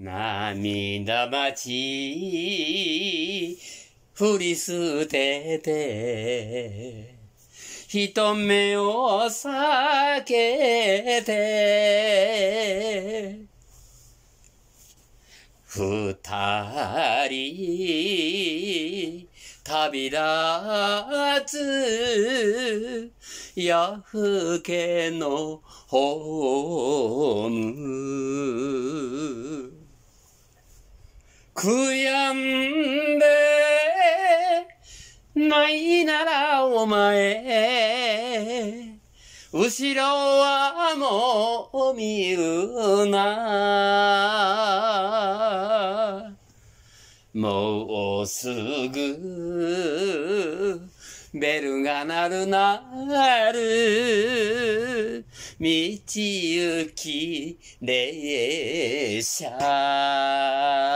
涙待ち、振り捨てて、人目を避けて、二人、旅立つ、夜更けのホーム。悔やんでないならお前後ろはもう見るなもうすぐベルが鳴る鳴る道行き列車